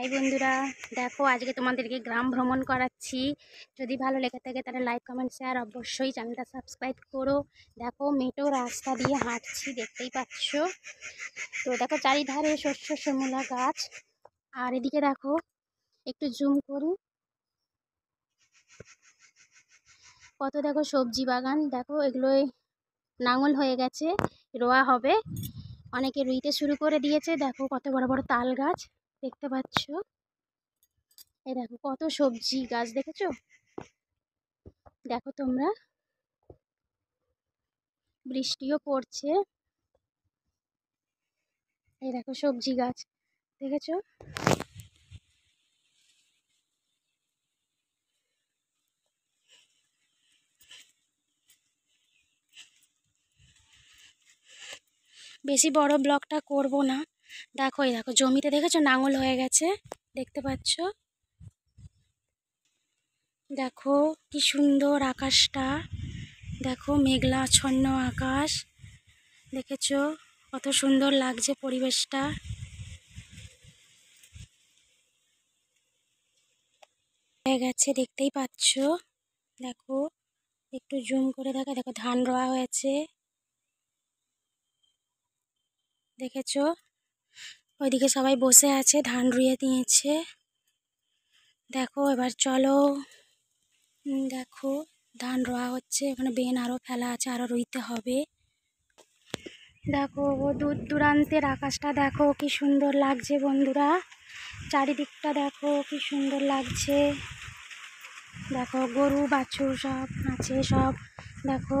high বন্ধুরা দেখো আজকে তোমাদেরকে গ্রাম ভ্রমণ করাচ্ছি যদি ভালো লেগে থাকে তাহলে লাইক কমেন্ট শেয়ার অবশ্যই চ্যানেলটা সাবস্ক্রাইব করো দেখো মেটো রাস্তা দিয়ে হাঁটছি দেখতেই পাচ্ছ তো দেখো চারিধারে শস্য শ্যামলা গাছ আর এদিকে দেখো একটু জুম করি কত দেখো সবজি বাগান দেখো এগুলোই নাঙল হয়ে গেছে রোয়া হবে অনেকে রুইতে শুরু করে দিয়েছে দেখো কত বড় বড় তাল গাছ দেখতে পাচ্ছ এই দেখো কত সবজি গাছ দেখেছ দেখো তোমরা বৃষ্টিও পড়ছে এই দেখো সবজি গাছ দেখেছ বেশি বড় ব্লগটা করব না দেখো এই দেখো জমিতে দেখেছো নাঙল হয়ে গেছে দেখতে পাচ্ছ দেখো কি সুন্দর আকাশটা দেখো মেঘলা ছন্ন আকাশ দেখেছ কত সুন্দর লাগছে পরিবেশটা হয়ে গেছে দেখতেই পাচ্ছ দেখো একটু জুম করে দেখা দেখো ধান রোয়া হয়েছে দেখেছো ওইদিকে সবাই বসে আছে ধান রুয়ে দিয়েছে দেখো এবার চলো দেখো ধান রোয়া হচ্ছে এখানে বেন আরও ফেলা আছে আরও রুইতে হবে দেখো ও দূর দূরান্তের আকাশটা দেখো কি সুন্দর লাগছে বন্ধুরা চারিদিকটা দেখো কি সুন্দর লাগছে দেখো গরু বাছুর সব আছে সব দেখো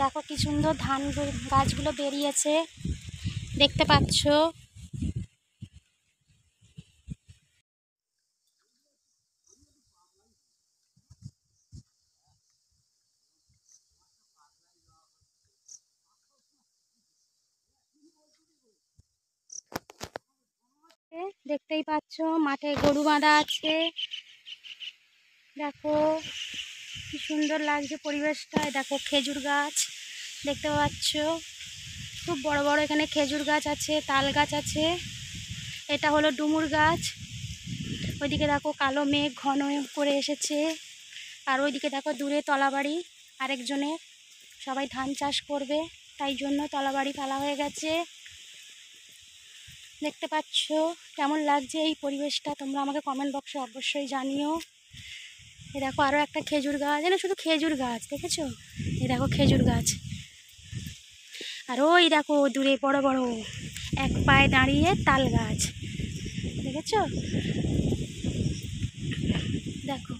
দেখো কি সুন্দর ধান গাছগুলো বেরিয়েছে দেখতে পাচ্ছ দেখতেই পাচ্ছ মাঠে গরু বাঁধা আছে দেখো কি সুন্দর লাগছে পরিবেশটা দেখো খেজুর গাছ দেখতে পাচ্ছ খুব বড় বড় এখানে খেজুর গাছ আছে তাল গাছ আছে এটা হলো ডুমুর গাছ ওইদিকে দেখো কালো মেঘ ঘন করে এসেছে আর ওইদিকে দেখো দূরে তলাবাড়ি আরেকজনের সবাই ধান চাষ করবে তাই জন্য তলাবাড়ি পালা হয়ে গেছে দেখতে পাচ্ছ কেমন লাগছে এই পরিবেশটা তোমরা আমাকে কমেন্ট বক্সে অবশ্যই জানিও এ দেখো আরও একটা খেজুর গাছ না শুধু খেজুর গাছ দেখেছো এ দেখো খেজুর গাছ আর ওই দেখো দূরে বড় বড় এক পায়ে দাঁড়িয়ে তাল গাছ দেখেছ দেখো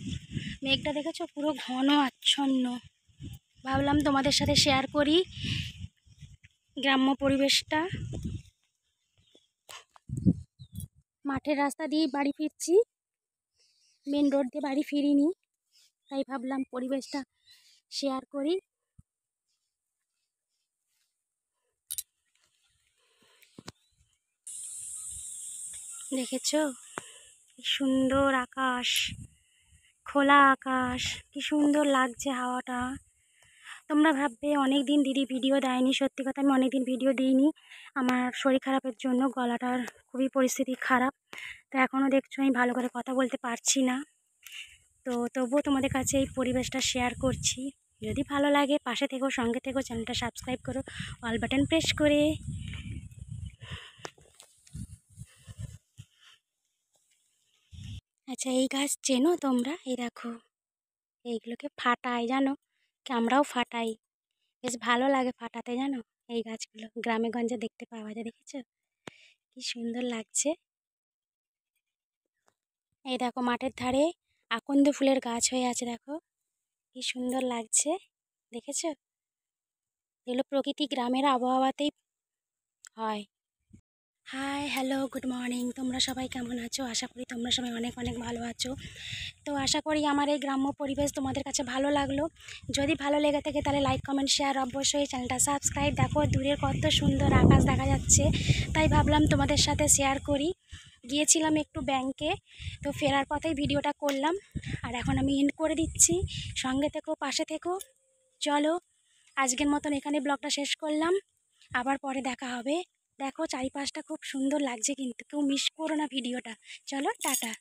মেঘটা দেখেছো পুরো ঘন আচ্ছন্ন ভাবলাম তোমাদের সাথে শেয়ার করি গ্রাম্য পরিবেশটা মাঠের রাস্তা দিয়ে বাড়ি ফিরছি মেন রোড দিয়ে বাড়ি ফিরিনি তাই ভাবলাম পরিবেশটা শেয়ার করি দেখেছ সুন্দর আকাশ খোলা আকাশ কি সুন্দর লাগছে হাওয়াটা তোমরা ভাববে অনেক দিন দিদি ভিডিও দেয়নি সত্যি কথা আমি অনেক দিন ভিডিও দিইনি আমার শরীর খারাপের জন্য গলাটার খুবই পরিস্থিতি খারাপ তো এখনও দেখছো আমি ভালো করে কথা বলতে পারছি না তো তবুও তোমাদের কাছে এই পরিবেশটা শেয়ার করছি যদি ভালো লাগে পাশে থেকো সঙ্গে থেকো চ্যানেলটা সাবস্ক্রাইব করো অল বাটন প্রেস করে আচ্ছা এই গাছ চেনো তোমরা এই দেখো এইগুলোকে ফাটাই জানো কি আমরাও ফাটাই বেশ ভালো লাগে ফাটাতে জানো এই গাছগুলো গ্রামে গঞ্জে দেখতে পাওয়া যায় দেখেছ কি সুন্দর লাগছে এই দেখো মাঠের ধারে আকন্দ ফুলের গাছ হয়ে আছে দেখো কি সুন্দর লাগছে দেখেছ এগুলো প্রকৃতি গ্রামের আবহাওয়াতেই হয় হাই হ্যালো গুড মর্নিং তোমরা সবাই কেমন আছো আশা করি তোমরা সবাই অনেক অনেক ভালো আছো তো আশা করি আমার এই গ্রাম্য পরিবেশ তোমাদের কাছে ভালো লাগলো যদি ভালো লেগে থাকে তাহলে লাইক কমেন্ট শেয়ার অবশ্যই চ্যানেলটা সাবস্ক্রাইব দেখো দূরের কত সুন্দর আকাশ দেখা যাচ্ছে তাই ভাবলাম তোমাদের সাথে শেয়ার করি গিয়েছিলাম একটু ব্যাংকে তো ফেরার পথেই ভিডিওটা করলাম আর এখন আমি এন্ড করে দিচ্ছি সঙ্গে থেকো পাশে থেকো চলো আজকের মতন এখানে ব্লগটা শেষ করলাম আবার পরে দেখা হবে দেখো চারিপাশটা খুব সুন্দর লাগছে কিন্তু কেউ মিস করো না ভিডিওটা চলো টাটা